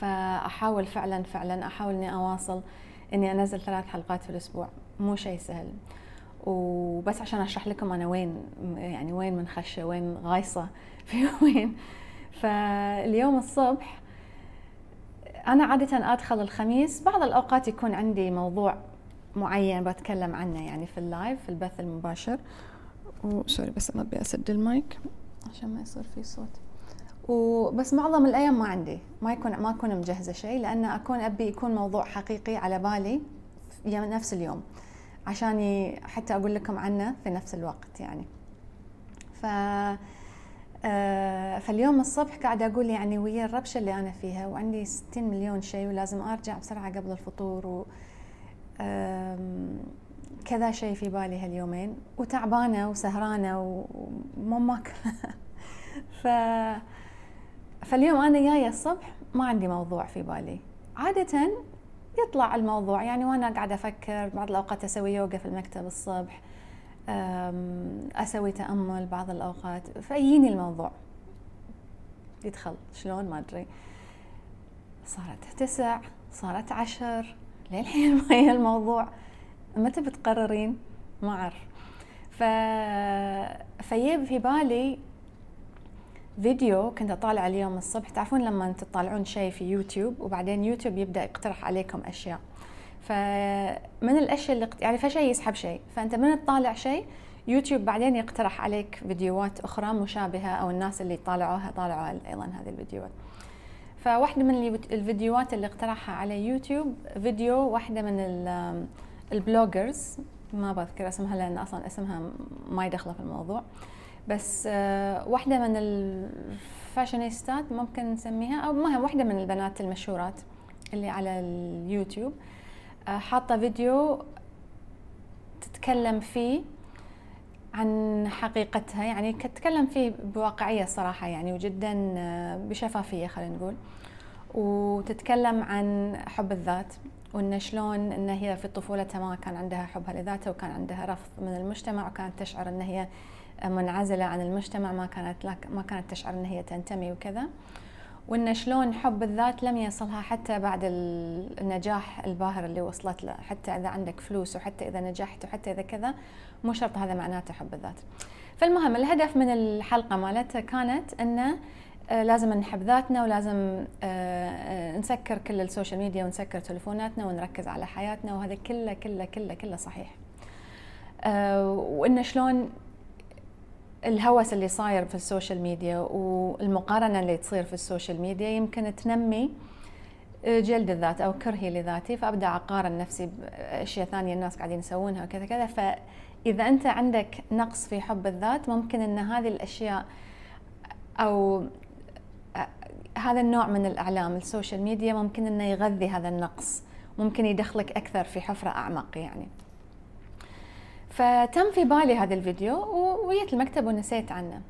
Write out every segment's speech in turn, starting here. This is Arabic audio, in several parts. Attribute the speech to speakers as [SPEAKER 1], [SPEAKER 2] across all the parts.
[SPEAKER 1] فاحاول فعلا فعلا احاول اني اواصل اني انزل ثلاث حلقات في الاسبوع مو شيء سهل وبس عشان اشرح لكم انا وين يعني وين منخشه وين غايصه في وين فاليوم الصبح انا عاده ادخل الخميس بعض الاوقات يكون عندي موضوع معين بتكلم عنه يعني في اللايف في البث المباشر وسوري بس ما ابي اسد المايك عشان ما يصير في صوت وبس معظم الايام ما عندي ما يكون ما اكون مجهزه شيء لان اكون ابي يكون موضوع حقيقي على بالي في يعني نفس اليوم عشان حتى اقول لكم عنه في نفس الوقت يعني ف آه، فاليوم الصبح قاعدة أقول يعني ويا الربشة اللي أنا فيها وعندي 60 مليون شيء ولازم أرجع بسرعة قبل الفطور و كذا شيء في بالي هاليومين وتعبانة وسهرانة ومو ماكلة ف فاليوم انا جايه الصبح ما عندي موضوع في بالي عاده يطلع الموضوع يعني وانا قاعده افكر بعض الاوقات اسوي يوga في المكتب الصبح اسوي تامل بعض الاوقات فيجيني الموضوع يدخل شلون ما ادري صارت تسع صارت عشر للحين ما هي الموضوع متى بتقررين ما اعرف ف... فيب في بالي فيديو كنت اطالع اليوم الصبح تعرفون لما تطالعون شيء في يوتيوب وبعدين يوتيوب يبدا يقترح عليكم اشياء فمن الاشياء اللي يعني فشيء يسحب شيء فانت من تطالع شيء يوتيوب بعدين يقترح عليك فيديوهات اخرى مشابهه او الناس اللي طالعوها طالعوا ايضا هذه الفيديوهات فواحدة من الفيديوهات اللي اقترحها على يوتيوب فيديو واحدة من البلوجرز ما بذكر اسمها لان اصلا اسمها ما يدخله في الموضوع بس آه، واحدة من الفاشنيستات ممكن نسميها أو ما هي واحدة من البنات المشهورات اللي على اليوتيوب آه، حاطة فيديو تتكلم فيه عن حقيقتها يعني تتكلم فيه بواقعية صراحة يعني وجدا آه، بشفافية خلينا نقول وتتكلم عن حب الذات وان شلون ان هي في طفولتها ما كان عندها حبها لذاتها وكان عندها رفض من المجتمع وكانت تشعر ان هي منعزله عن المجتمع ما كانت ما كانت تشعر ان هي تنتمي وكذا وان شلون حب الذات لم يصلها حتى بعد النجاح الباهر اللي وصلت له حتى اذا عندك فلوس وحتى اذا نجحت وحتى اذا كذا مو شرط هذا معناته حب الذات فالمهم الهدف من الحلقه مالتها كانت انه آه، لازم نحب ذاتنا ولازم آه، آه، نسكر كل السوشيال ميديا ونسكر تلفوناتنا ونركز على حياتنا وهذا كله كله كله كله صحيح وانه شلون الهوس اللي صاير في السوشيال ميديا والمقارنه اللي تصير في السوشيال ميديا يمكن تنمي آه، جلد الذات او كرهي لذاتي فابدا اقارن نفسي باشياء ثانيه الناس قاعدين يسوونها وكذا كذا فاذا انت عندك نقص في حب الذات ممكن ان هذه الاشياء او آه، هذا النوع من الاعلام السوشيال ميديا ممكن انه يغذي هذا النقص ممكن يدخلك اكثر في حفره اعمق يعني فتم في بالي هذا الفيديو وويت المكتب ونسيت عنه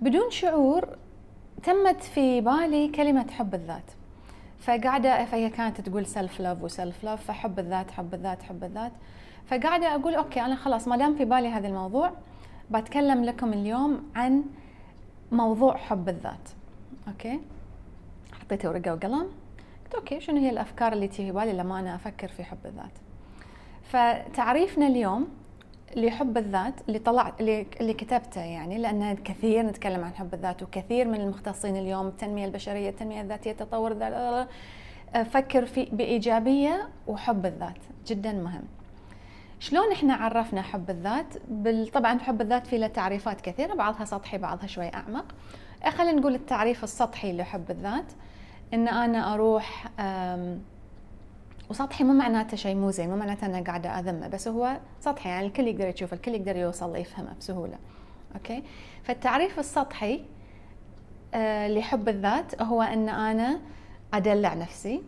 [SPEAKER 1] بدون شعور تمت في بالي كلمة حب الذات فقاعدة فهي كانت تقول سيلف لاف وسيلف لاف فحب الذات حب الذات حب الذات فقاعدة أقول أوكي أنا خلاص ما دام في بالي هذا الموضوع بتكلم لكم اليوم عن موضوع حب الذات أوكي حطيت ورقة وقلم قلت أوكي شنو هي الأفكار اللي تيجي بالي لما أنا أفكر في حب الذات فتعريفنا اليوم لحب الذات اللي طلعت اللي كتبته يعني لان كثير نتكلم عن حب الذات وكثير من المختصين اليوم التنميه البشريه التنميه الذاتيه التطور الذات آه، فكر في بايجابيه وحب الذات جدا مهم شلون احنا عرفنا حب الذات طبعا حب الذات فيه له تعريفات كثيره بعضها سطحي بعضها شوي اعمق خلينا نقول التعريف السطحي لحب الذات ان انا اروح وسطحي مو معناته شيء مو زين مو معناته انا قاعده اذمه بس هو سطحي يعني الكل يقدر يشوفه الكل يقدر يوصل يفهمه بسهوله اوكي فالتعريف السطحي آه لحب الذات هو ان انا ادلع نفسي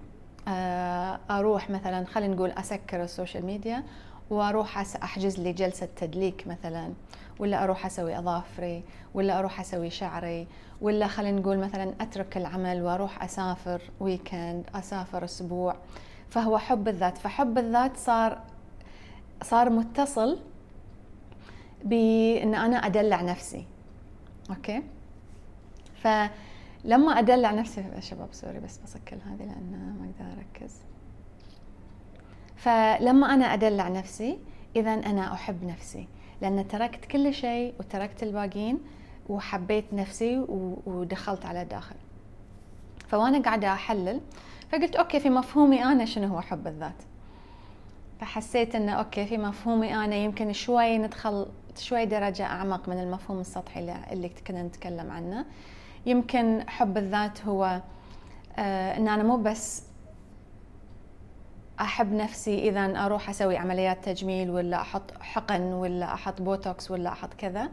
[SPEAKER 1] آه اروح مثلا خلينا نقول اسكر السوشيال ميديا واروح احجز لي جلسه تدليك مثلا ولا اروح اسوي اظافري ولا اروح اسوي شعري ولا خلينا نقول مثلا اترك العمل واروح اسافر ويكند اسافر اسبوع فهو حب الذات فحب الذات صار صار متصل بان انا ادلع نفسي اوكي فلما ادلع نفسي شباب سوري بس بسكر هذه لان ما اقدر اركز فلما انا ادلع نفسي اذا انا احب نفسي لان تركت كل شيء وتركت الباقين وحبيت نفسي ودخلت على الداخل فوانا قاعده احلل فقلت اوكي في مفهومي انا شنو هو حب الذات فحسيت انه اوكي في مفهومي انا يمكن شوي ندخل شوي درجه اعمق من المفهوم السطحي اللي كنا نتكلم عنه يمكن حب الذات هو آه، ان انا مو بس احب نفسي اذا اروح اسوي عمليات تجميل ولا احط حقن ولا احط بوتوكس ولا احط كذا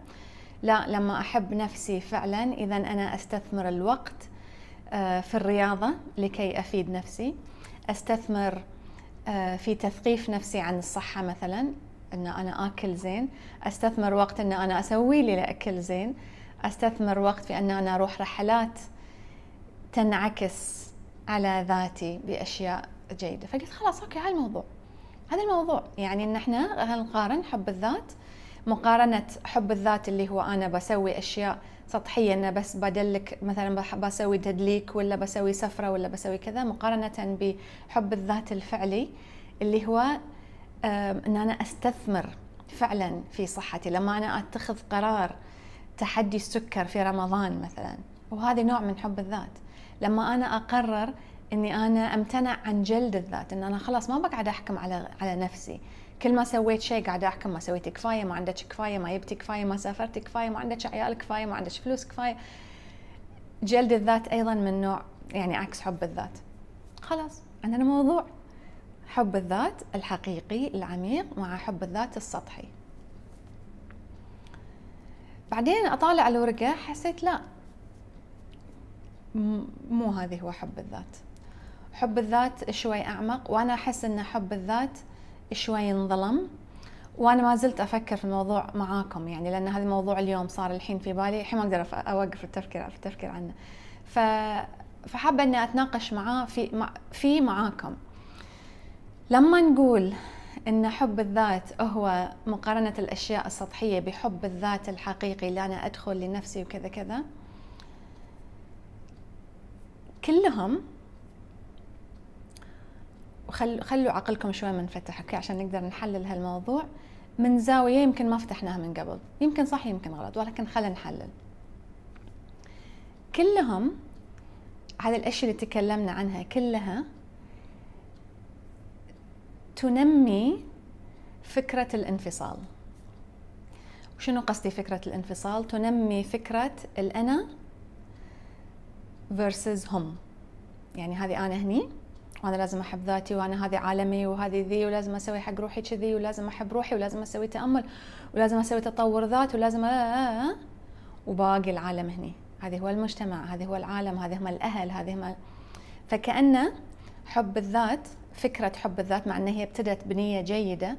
[SPEAKER 1] لا لما احب نفسي فعلا اذا انا استثمر الوقت آه، في الرياضة لكي أفيد نفسي أستثمر آه، في تثقيف نفسي عن الصحة مثلا أن أنا آكل زين أستثمر وقت أن أنا أسوي لي لأكل زين أستثمر وقت في أن أنا أروح رحلات تنعكس على ذاتي بأشياء جيدة فقلت خلاص أوكي هذا الموضوع هذا الموضوع يعني ان احنا نقارن حب الذات مقارنة حب الذات اللي هو انا بسوي اشياء سطحيه انه بس بدلك مثلا بسوي تدليك ولا بسوي سفره ولا بسوي كذا مقارنه بحب الذات الفعلي اللي هو ان انا استثمر فعلا في صحتي لما انا اتخذ قرار تحدي السكر في رمضان مثلا وهذا نوع من حب الذات لما انا اقرر اني انا امتنع عن جلد الذات ان انا خلاص ما بقعد احكم على على نفسي كل ما سويت شيء قاعده احكم ما سويت كفايه ما عندك كفايه ما جبتي كفايه ما سافرت كفايه ما عندك عيال كفايه ما عندك فلوس كفايه جلد الذات ايضا من نوع يعني عكس حب الذات خلاص عندنا موضوع حب الذات الحقيقي العميق مع حب الذات السطحي بعدين اطالع الورقه حسيت لا مو هذه هو حب الذات حب الذات شوي اعمق وانا احس ان حب الذات شوي انظلم وانا ما زلت افكر في الموضوع معاكم يعني لان هذا الموضوع اليوم صار الحين في بالي الحين ما اقدر اوقف التفكير في التفكير عنه ف فحابه اني اتناقش معاه في مع في معاكم لما نقول ان حب الذات هو مقارنه الاشياء السطحيه بحب الذات الحقيقي اللي انا ادخل لنفسي وكذا كذا كلهم خلوا خلوا عقلكم شوي منفتح اوكي عشان نقدر نحلل هالموضوع من زاويه يمكن ما فتحناها من قبل يمكن صح يمكن غلط ولكن خلينا نحلل كلهم على الاشياء اللي تكلمنا عنها كلها تنمي فكره الانفصال شنو قصدي فكرة الانفصال؟ تنمي فكرة الأنا versus هم يعني هذه أنا هني وانا لازم احب ذاتي وانا هذه عالمي وهذه ذي ولازم اسوي حق روحي كذي ولازم احب روحي ولازم اسوي تامل ولازم اسوي تطور ذات ولازم آه،, آه،, آه،, أه وباقي العالم هني هذه هو المجتمع هذه هو العالم هذه هم الاهل هذه هم فكأن حب الذات فكرة حب الذات مع أنها هي ابتدت بنية جيدة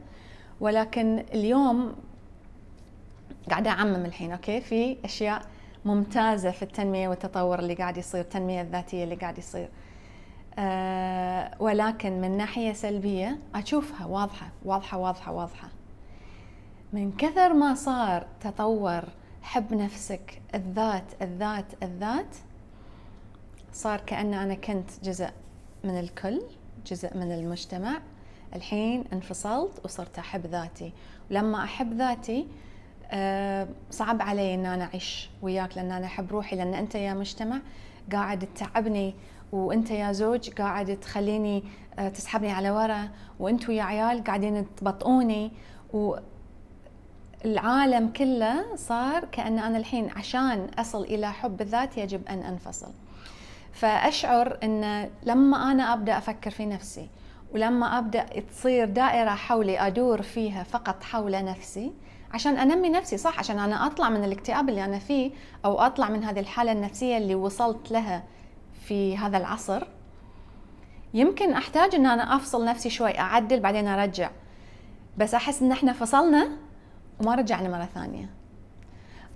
[SPEAKER 1] ولكن اليوم قاعدة أعمم الحين أوكي في أشياء ممتازة في التنمية والتطور اللي قاعد يصير التنمية الذاتية اللي قاعد يصير آه، ولكن من ناحية سلبية أشوفها واضحة واضحة واضحة واضحة من كثر ما صار تطور حب نفسك الذات الذات الذات صار كأن أنا كنت جزء من الكل جزء من المجتمع الحين انفصلت وصرت أحب ذاتي ولما أحب ذاتي آه، صعب علي ان انا اعيش وياك لان انا احب روحي لان انت يا مجتمع قاعد تتعبني وانت يا زوج قاعد تخليني آه، تسحبني على ورا وانتم يا عيال قاعدين تبطئوني و العالم كله صار كأن أنا الحين عشان أصل إلى حب الذات يجب أن أنفصل فأشعر أن لما أنا أبدأ أفكر في نفسي ولما أبدأ تصير دائرة حولي أدور فيها فقط حول نفسي عشان أنمي نفسي صح عشان أنا أطلع من الاكتئاب اللي أنا فيه أو أطلع من هذه الحالة النفسية اللي وصلت لها في هذا العصر يمكن احتاج ان انا افصل نفسي شوي اعدل بعدين ارجع بس احس ان احنا فصلنا وما رجعنا مره ثانيه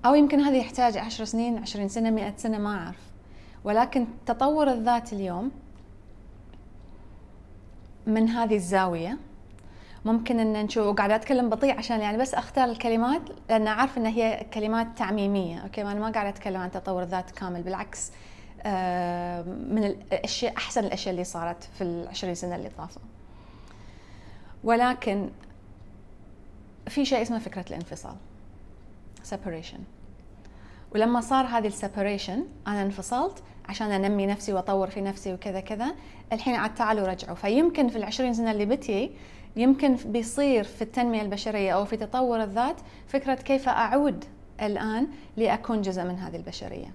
[SPEAKER 1] او يمكن هذا يحتاج عشر سنين عشرين سنه مئة سنه ما اعرف ولكن تطور الذات اليوم من هذه الزاويه ممكن ان نشوف قاعد اتكلم بطيء عشان يعني بس اختار الكلمات لان اعرف ان هي كلمات تعميميه اوكي ما انا ما قاعده اتكلم عن تطور الذات كامل بالعكس آه، من الاشياء احسن الاشياء اللي صارت في العشرين سنه اللي طافوا ولكن في شيء اسمه فكره الانفصال separation ولما صار هذه السبريشن انا انفصلت عشان انمي نفسي واطور في نفسي وكذا كذا الحين عاد تعالوا رجعوا فيمكن في العشرين سنه اللي بتي يمكن بيصير في التنميه البشريه او في تطور الذات فكره كيف اعود الان لاكون جزء من هذه البشريه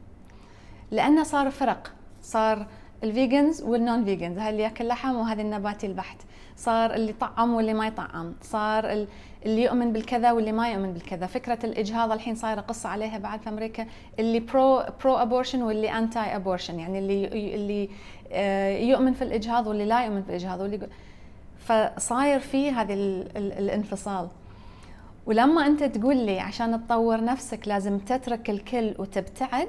[SPEAKER 1] لانه صار فرق صار الفيجنز والنون فيجنز هاي اللي ياكل لحم وهذا النباتي البحت صار اللي طعم واللي ما يطعم صار اللي يؤمن بالكذا واللي ما يؤمن بالكذا فكره الاجهاض الحين صايره قصه عليها بعد في امريكا اللي برو برو ابورشن واللي انتي ابورشن يعني اللي اللي آه، يؤمن في الاجهاض واللي لا يؤمن في الاجهاض واللي فصاير في هذه الانفصال ولما انت تقول لي عشان تطور نفسك لازم تترك الكل وتبتعد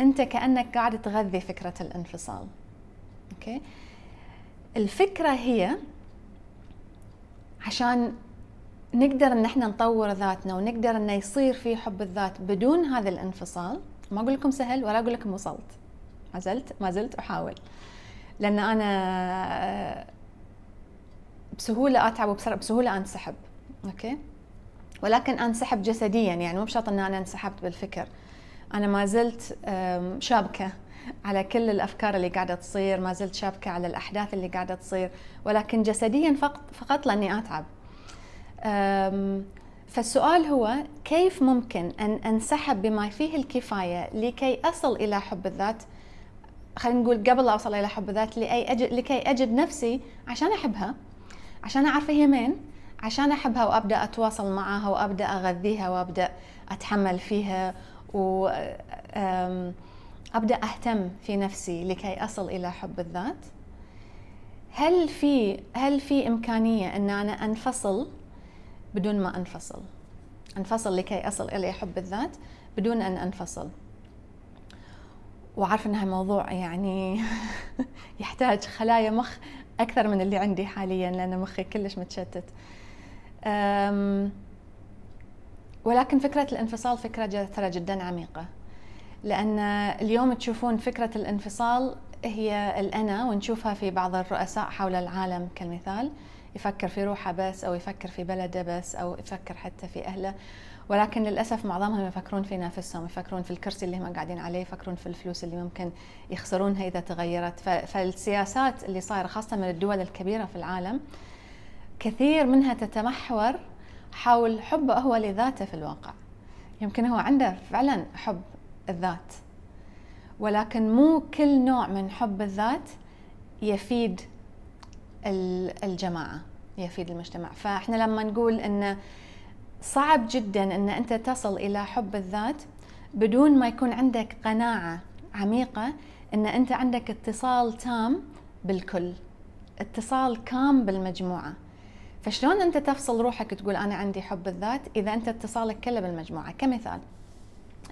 [SPEAKER 1] انت كانك قاعد تغذي فكره الانفصال اوكي الفكره هي عشان نقدر ان احنا نطور ذاتنا ونقدر انه يصير في حب الذات بدون هذا الانفصال ما اقول لكم سهل ولا اقول لكم وصلت ما زلت ما زلت احاول لان انا آه، بسهوله اتعب وبسرعه بسهوله انسحب اوكي ولكن انسحب جسديا يعني مو بشرط ان انا انسحبت بالفكر انا ما زلت شابكه على كل الافكار اللي قاعده تصير ما زلت شابكه على الاحداث اللي قاعده تصير ولكن جسديا فقط فقط لاني اتعب فالسؤال هو كيف ممكن ان انسحب بما فيه الكفايه لكي اصل الى حب الذات خلينا نقول قبل لا اوصل الى حب الذات لأي أجد لكي اجد نفسي عشان احبها عشان اعرف هي مين عشان احبها وابدا اتواصل معها وابدا اغذيها وابدا اتحمل فيها وابدا اهتم في نفسي لكي اصل الى حب الذات هل في هل في امكانيه ان انا انفصل بدون ما انفصل انفصل لكي اصل الى حب الذات بدون ان انفصل وعارفه انها موضوع يعني يحتاج خلايا مخ اكثر من اللي عندي حاليا لان مخي كلش متشتت أم ولكن فكرة الانفصال فكرة ترى جدا عميقة لأن اليوم تشوفون فكرة الانفصال هي الأنا ونشوفها في بعض الرؤساء حول العالم كمثال يفكر في روحه بس أو يفكر في بلده بس أو يفكر حتى في أهله ولكن للأسف معظمهم يفكرون في نفسهم يفكرون في الكرسي اللي هم قاعدين عليه يفكرون في الفلوس اللي ممكن يخسرونها إذا تغيرت فالسياسات اللي صايرة خاصة من الدول الكبيرة في العالم كثير منها تتمحور حول حبه هو لذاته في الواقع يمكن هو عنده فعلا حب الذات ولكن مو كل نوع من حب الذات يفيد الجماعة يفيد المجتمع فإحنا لما نقول أن صعب جدا أن أنت تصل إلى حب الذات بدون ما يكون عندك قناعة عميقة أن أنت عندك اتصال تام بالكل اتصال كام بالمجموعة فشلون انت تفصل روحك تقول انا عندي حب الذات اذا انت اتصالك كله بالمجموعه كمثال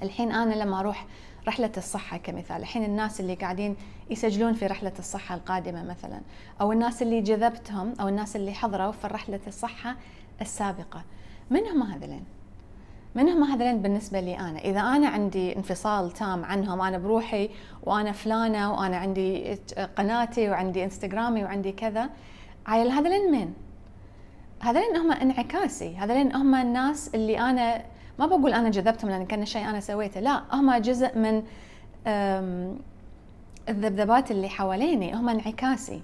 [SPEAKER 1] الحين انا لما اروح رحلة الصحة كمثال الحين الناس اللي قاعدين يسجلون في رحلة الصحة القادمة مثلا أو الناس اللي جذبتهم أو الناس اللي حضروا في رحلة الصحة السابقة من هم هذلين؟ من هم هذلين بالنسبة لي أنا؟ إذا أنا عندي انفصال تام عنهم أنا بروحي وأنا فلانة وأنا عندي قناتي وعندي انستغرامي وعندي كذا عيل هذلين من؟ هذين هم انعكاسي هذين هم الناس اللي انا ما بقول انا جذبتهم لان كان شيء انا سويته لا هم جزء من الذبذبات اللي حواليني هم انعكاسي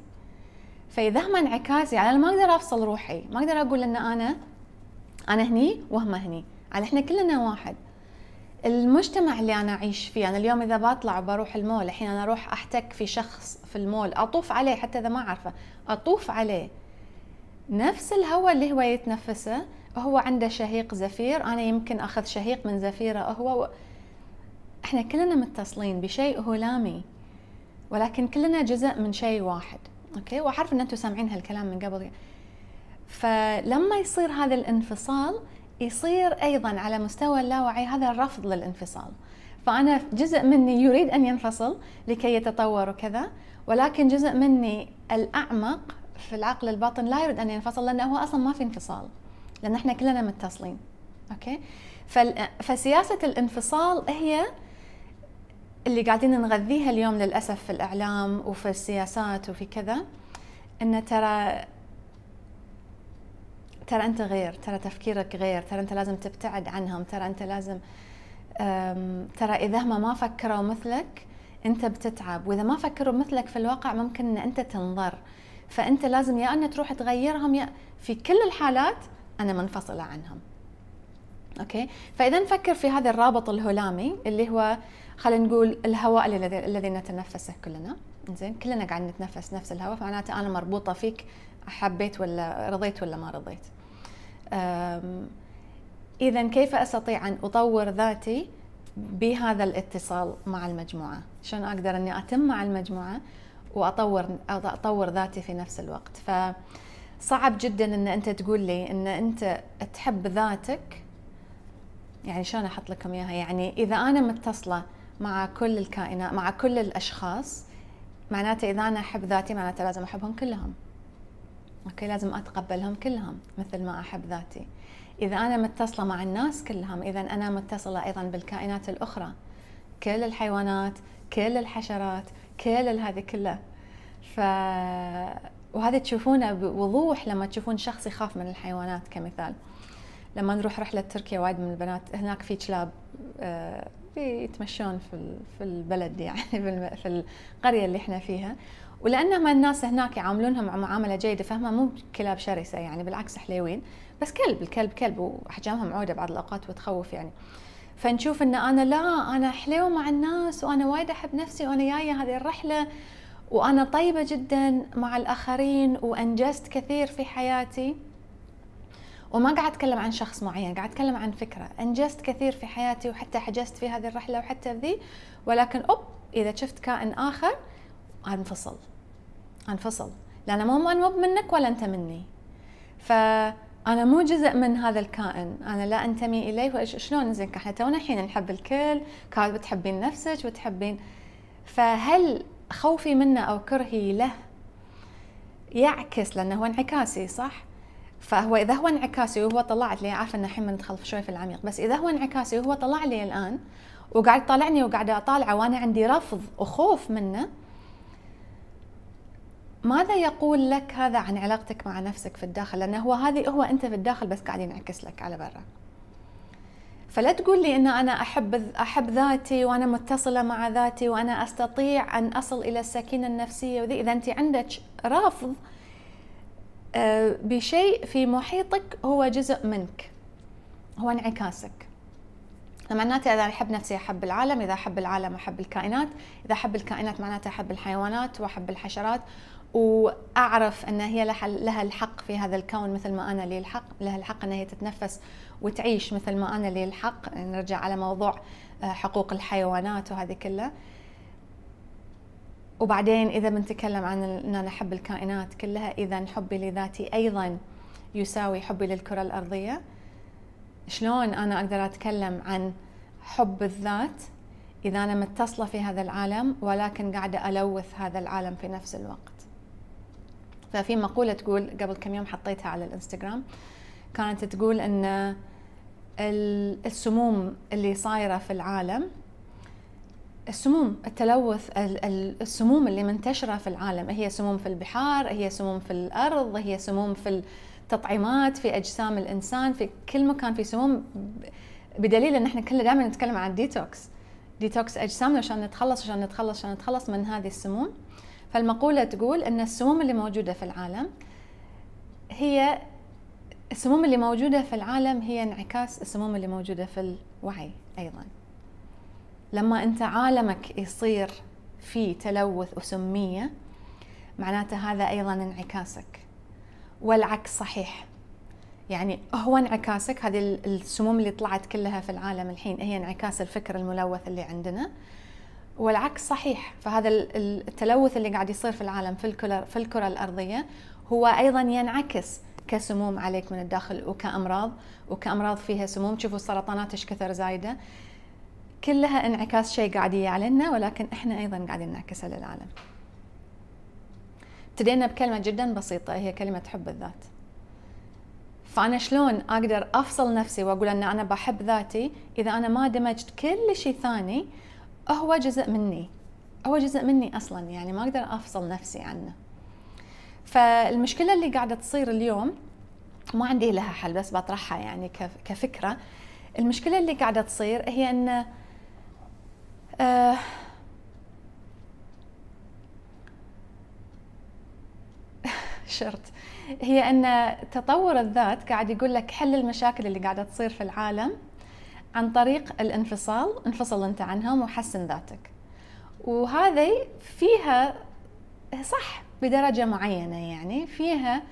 [SPEAKER 1] فاذا هم انعكاسي على ما اقدر افصل روحي ما اقدر اقول ان انا انا هني وهم هني على احنا كلنا واحد المجتمع اللي انا اعيش فيه انا اليوم اذا بطلع وبروح المول الحين انا اروح احتك في شخص في المول اطوف عليه حتى اذا ما اعرفه اطوف عليه نفس الهواء اللي هو يتنفسه هو عنده شهيق زفير انا يمكن اخذ شهيق من زفيره هو و... احنا كلنا متصلين بشيء هلامي ولكن كلنا جزء من شيء واحد اوكي وعارف ان انتم سامعين هالكلام من قبل فلما يصير هذا الانفصال يصير ايضا على مستوى اللاوعي هذا الرفض للانفصال فانا جزء مني يريد ان ينفصل لكي يتطور وكذا ولكن جزء مني الاعمق في العقل الباطن لا يريد ان ينفصل لانه هو اصلا ما في انفصال لان احنا كلنا متصلين اوكي فسياسه الانفصال هي اللي قاعدين نغذيها اليوم للاسف في الاعلام وفي السياسات وفي كذا ان ترى ترى انت غير ترى تفكيرك غير ترى انت لازم تبتعد عنهم ترى انت لازم ترى اذا هم ما فكروا مثلك انت بتتعب واذا ما فكروا مثلك في الواقع ممكن ان انت تنضر فانت لازم يا ان تروح تغيرهم يا في كل الحالات انا منفصله عنهم اوكي فاذا نفكر في هذا الرابط الهلامي اللي هو خلينا نقول الهواء الذي الذي نتنفسه كلنا زين كلنا قاعد نتنفس نفس الهواء فمعناته انا مربوطه فيك حبيت ولا رضيت ولا ما رضيت اذا كيف استطيع ان اطور ذاتي بهذا الاتصال مع المجموعه شلون اقدر اني اتم مع المجموعه واطور اطور ذاتي في نفس الوقت فصعب جدا ان انت تقول لي ان انت تحب ذاتك يعني شلون احط لكم اياها يعني اذا انا متصله مع كل الكائنات مع كل الاشخاص معناته اذا انا احب ذاتي معناته لازم احبهم كلهم اوكي لازم اتقبلهم كلهم مثل ما احب ذاتي اذا انا متصله مع الناس كلهم اذا انا متصله ايضا بالكائنات الاخرى كل الحيوانات كل الحشرات كل هذه كلها ف وهذا تشوفونه بوضوح لما تشوفون شخص يخاف من الحيوانات كمثال لما نروح رحله تركيا وايد من البنات هناك في كلاب آه، يتمشون في في البلد يعني في القريه اللي احنا فيها ولانهم الناس هناك يعاملونهم معامله جيده فهم مو كلاب شرسه يعني بالعكس حليوين بس كلب الكلب كلب واحجامهم عوده بعض الاوقات وتخوف يعني فنشوف ان انا لا انا حليوه مع الناس وانا وايد احب نفسي وانا جايه هذه الرحله وانا طيبه جدا مع الاخرين وانجزت كثير في حياتي وما قاعد اتكلم عن شخص معين قاعد اتكلم عن فكره انجزت كثير في حياتي وحتى حجزت في هذه الرحله وحتى ذي ولكن اوب اذا شفت كائن اخر انفصل انفصل لان مو انا مو منك ولا انت مني فانا مو جزء من هذا الكائن انا لا انتمي اليه شلون زين احنا تونا الحين نحب الكل كانت بتحبين نفسك وتحبين فهل خوفي منه أو كرهي له يعكس لأنه هو انعكاسي صح؟ فهو إذا هو انعكاسي وهو طلع لي عارفة أن الحين بندخل شوي في العميق بس إذا هو انعكاسي وهو طلع لي الآن وقاعد يطالعني وقاعدة أطالعه وأنا عندي رفض وخوف منه ماذا يقول لك هذا عن علاقتك مع نفسك في الداخل لأنه هو هذه هو أنت في الداخل بس قاعد ينعكس لك على برا فلا تقول لي انه انا احب احب ذاتي وانا متصله مع ذاتي وانا استطيع ان اصل الى السكينه النفسيه وذي اذا انت عندك رافض آه، بشيء في محيطك هو جزء منك هو انعكاسك معناته اذا احب نفسي احب العالم اذا احب العالم احب الكائنات اذا احب الكائنات معناته احب الحيوانات واحب الحشرات واعرف ان هي لها الحق في هذا الكون مثل ما انا لي الحق لها الحق ان هي تتنفس وتعيش مثل ما انا لي الحق نرجع على موضوع آه، حقوق الحيوانات وهذه كلها وبعدين اذا بنتكلم عن ان انا احب الكائنات كلها اذا حبي لذاتي ايضا يساوي حبي للكره الارضيه شلون انا اقدر اتكلم عن حب الذات اذا انا متصله في هذا العالم ولكن قاعده الوث هذا العالم في نفس الوقت ففي مقوله تقول قبل كم يوم حطيتها على الانستغرام كانت تقول ان السموم اللي صايره في العالم السموم التلوث السموم اللي منتشره في العالم هي سموم في البحار هي سموم في الارض هي سموم في التطعيمات في اجسام الانسان في كل مكان في سموم بدليل ان احنا كلنا دائما نتكلم عن ديتوكس ديتوكس اجسامنا عشان نتخلص عشان نتخلص عشان نتخلص من هذه السموم فالمقوله تقول ان السموم اللي موجوده في العالم هي السموم اللي موجودة في العالم هي انعكاس السموم اللي موجودة في الوعي أيضا لما أنت عالمك يصير في تلوث وسمية معناته هذا أيضا انعكاسك والعكس صحيح يعني هو انعكاسك هذه السموم اللي طلعت كلها في العالم الحين هي انعكاس الفكر الملوث اللي عندنا والعكس صحيح فهذا التلوث اللي قاعد يصير في العالم في الكرة, في الكرة الأرضية هو أيضا ينعكس كسموم عليك من الداخل وكامراض وكامراض فيها سموم شوفوا السرطانات ايش كثر زايده كلها انعكاس شيء قاعدية علينا ولكن احنا ايضا قاعدين نعكسها للعالم ابتدينا بكلمة جدا بسيطة هي كلمة حب الذات فأنا شلون أقدر أفصل نفسي وأقول أن أنا بحب ذاتي إذا أنا ما دمجت كل شيء ثاني هو جزء مني هو جزء مني أصلا يعني ما أقدر أفصل نفسي عنه فالمشكله اللي قاعده تصير اليوم ما عندي لها حل بس بطرحها يعني كفكره المشكله اللي قاعده تصير هي ان آه شرط هي ان تطور الذات قاعد يقول لك حل المشاكل اللي قاعده تصير في العالم عن طريق الانفصال انفصل انت عنهم وحسن ذاتك وهذه فيها صح بدرجه معينه يعني فيها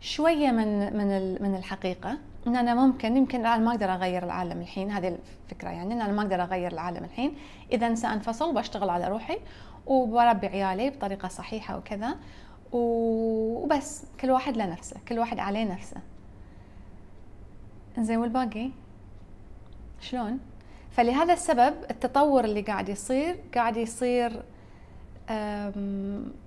[SPEAKER 1] شويه من من من الحقيقه ان انا ممكن يمكن انا ما اقدر اغير العالم الحين هذه الفكره يعني ان انا ما اقدر اغير العالم الحين اذا سانفصل وبشتغل على روحي وبربي عيالي بطريقه صحيحه وكذا وبس كل واحد لنفسه كل واحد عليه نفسه زين والباقي شلون فلهذا السبب التطور اللي قاعد يصير قاعد يصير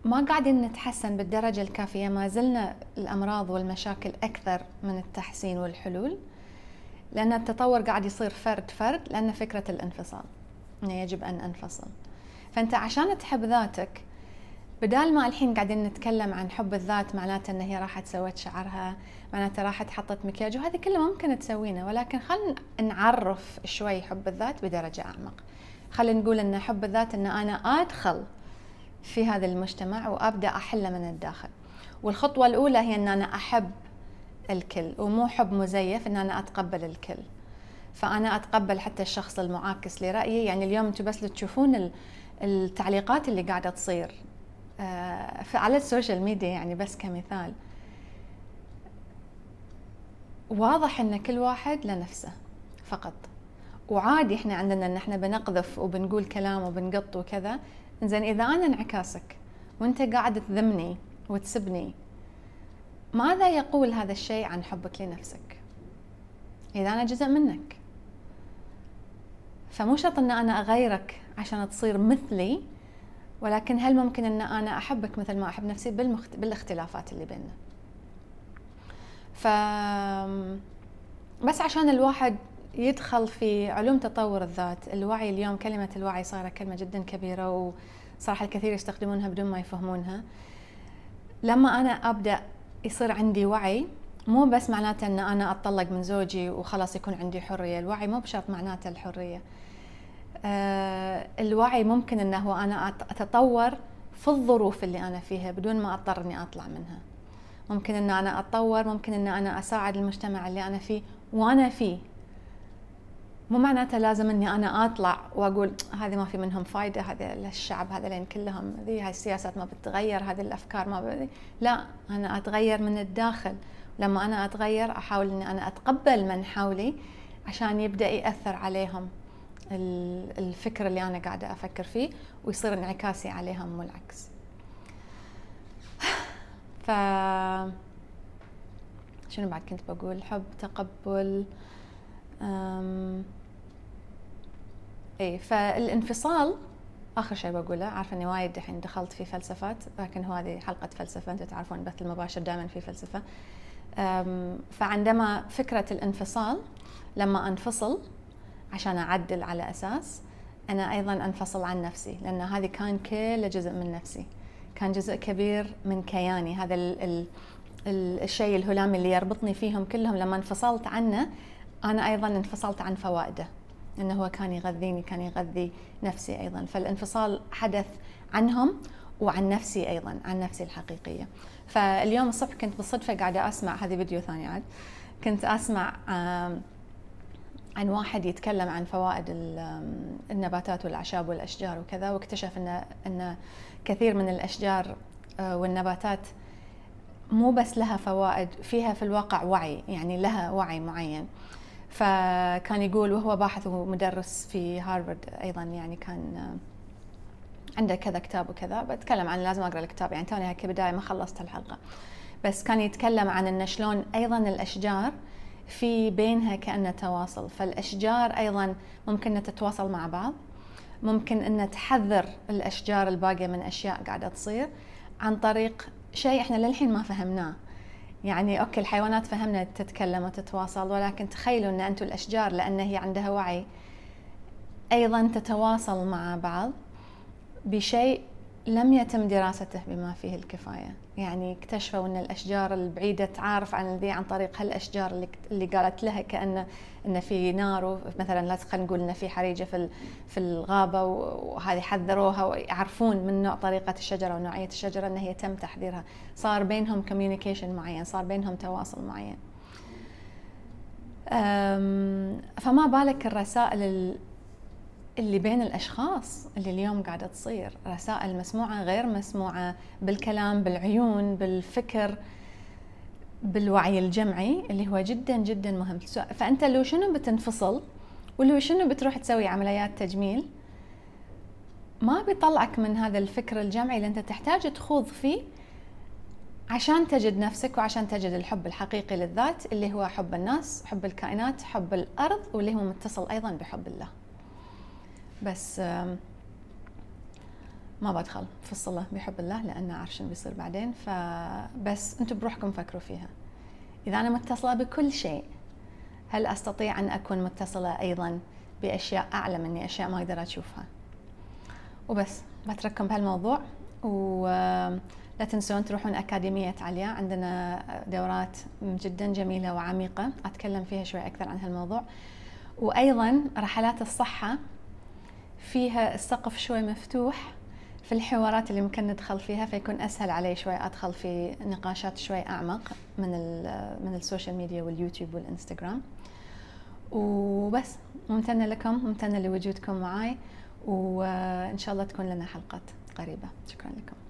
[SPEAKER 1] ما قاعدين نتحسن بالدرجة الكافية ما زلنا الأمراض والمشاكل أكثر من التحسين والحلول لأن التطور قاعد يصير فرد فرد لأن فكرة الانفصال أنه يجب أن أنفصل فأنت عشان تحب ذاتك بدال ما الحين قاعدين نتكلم عن حب الذات معناته ان هي راحت سوت شعرها معناته راحت حطت مكياج وهذه كلها ممكن تسوينه ولكن خلنا نعرف شوي حب الذات بدرجه اعمق خلينا نقول ان حب الذات ان انا ادخل في هذا المجتمع وابدا احله من الداخل والخطوه الاولى هي ان انا احب الكل ومو حب مزيف ان انا اتقبل الكل فانا اتقبل حتى الشخص المعاكس لرايي يعني اليوم انتم بس تشوفون التعليقات اللي قاعده تصير آه، على السوشيال ميديا يعني بس كمثال واضح ان كل واحد لنفسه فقط وعادي احنا عندنا ان احنا بنقذف وبنقول كلام وبنقط وكذا زين إذا أنا انعكاسك وأنت قاعد تذمني وتسبني ماذا يقول هذا الشيء عن حبك لنفسك؟ إذا أنا جزء منك فمو شرط أن أنا أغيرك عشان تصير مثلي ولكن هل ممكن أن أنا أحبك مثل ما أحب نفسي بالمخت... بالاختلافات اللي بيننا ف بس عشان الواحد يدخل في علوم تطور الذات الوعي اليوم كلمة الوعي صارت كلمة جدا كبيرة وصراحة الكثير يستخدمونها بدون ما يفهمونها لما أنا أبدأ يصير عندي وعي مو بس معناته أن أنا أتطلق من زوجي وخلاص يكون عندي حرية الوعي مو بشرط معناته الحرية آه، الوعي ممكن أنه هو أنا أتطور في الظروف اللي أنا فيها بدون ما أضطر أني أطلع منها ممكن أن أنا أتطور ممكن أن أنا أساعد المجتمع اللي أنا فيه وأنا فيه مو معناتها لازم اني انا اطلع واقول هذه ما في منهم فايده هذا للشعب هذا لين كلهم ذي هاي السياسات ما بتتغير هذه الافكار ما بتغير. لا انا اتغير من الداخل لما انا اتغير احاول اني انا اتقبل من حولي عشان يبدا ياثر عليهم الفكر اللي انا قاعده افكر فيه ويصير انعكاسي عليهم مو العكس ف شنو بعد كنت بقول حب تقبل ايه فالانفصال اخر شيء بقوله عارفه اني وايد الحين دخلت في فلسفات لكن هذه حلقه فلسفه انتم تعرفون البث المباشر دائما في فلسفه فعندما فكره الانفصال لما انفصل عشان اعدل على اساس انا ايضا انفصل عن نفسي لان هذه كان كل جزء من نفسي كان جزء كبير من كياني هذا الشيء الهلامي اللي يربطني فيهم كلهم لما انفصلت عنه انا ايضا انفصلت عن فوائده انه هو كان يغذيني كان يغذي نفسي ايضا فالانفصال حدث عنهم وعن نفسي ايضا عن نفسي الحقيقيه فاليوم الصبح كنت بالصدفه قاعده اسمع هذه فيديو ثاني عاد كنت اسمع عن واحد يتكلم عن فوائد النباتات والاعشاب والاشجار وكذا واكتشف ان ان كثير من الاشجار آه، والنباتات مو بس لها فوائد فيها في الواقع وعي يعني لها وعي معين فكان يقول وهو باحث ومدرس في هارفرد ايضا يعني كان آه، عنده كذا كتاب وكذا بتكلم عن لازم اقرا الكتاب يعني توني هيك بدايه ما خلصت الحلقه بس كان يتكلم عن ان شلون ايضا الاشجار في بينها كانه تواصل فالاشجار ايضا ممكن تتواصل مع بعض ممكن ان تحذر الاشجار الباقيه من اشياء قاعده تصير عن طريق شيء احنا للحين ما فهمناه يعني اوكي الحيوانات فهمنا تتكلم وتتواصل ولكن تخيلوا ان انتم الاشجار لان هي عندها وعي ايضا تتواصل مع بعض بشيء لم يتم دراسته بما فيه الكفايه، يعني اكتشفوا ان الاشجار البعيده تعارف عن الذي عن طريق هالاشجار اللي قالت لها كانه ان في نار مثلا لا خلينا نقول ان في حريجة في في الغابه وهذه حذروها ويعرفون من نوع طريقه الشجره ونوعيه الشجره ان هي تم تحذيرها، صار بينهم كوميونيكيشن معين، صار بينهم تواصل معين. فما بالك الرسائل اللي بين الاشخاص اللي اليوم قاعده تصير رسائل مسموعه غير مسموعه بالكلام بالعيون بالفكر بالوعي الجمعي اللي هو جدا جدا مهم فانت لو شنو بتنفصل ولو شنو بتروح تسوي عمليات تجميل ما بيطلعك من هذا الفكر الجمعي اللي انت تحتاج تخوض فيه عشان تجد نفسك وعشان تجد الحب الحقيقي للذات اللي هو حب الناس حب الكائنات حب الارض واللي هو متصل ايضا بحب الله بس ما بدخل في الصلاة بحب الله لأن أعرف شنو بيصير بعدين فبس انتم بروحكم فكروا فيها إذا أنا متصلة بكل شيء هل أستطيع أن أكون متصلة أيضا بأشياء أعلى مني أشياء ما أقدر أشوفها وبس بترككم بهالموضوع ولا تنسون تروحون أكاديمية عليا عندنا دورات جدا جميلة وعميقة أتكلم فيها شوي أكثر عن هالموضوع وأيضا رحلات الصحة فيها السقف شوي مفتوح في الحوارات اللي ممكن ندخل فيها فيكون اسهل علي شوي ادخل في نقاشات شوي اعمق من من السوشيال ميديا واليوتيوب والانستغرام وبس ممتنه لكم ممتنه لوجودكم معي وان شاء الله تكون لنا حلقات قريبه شكرا لكم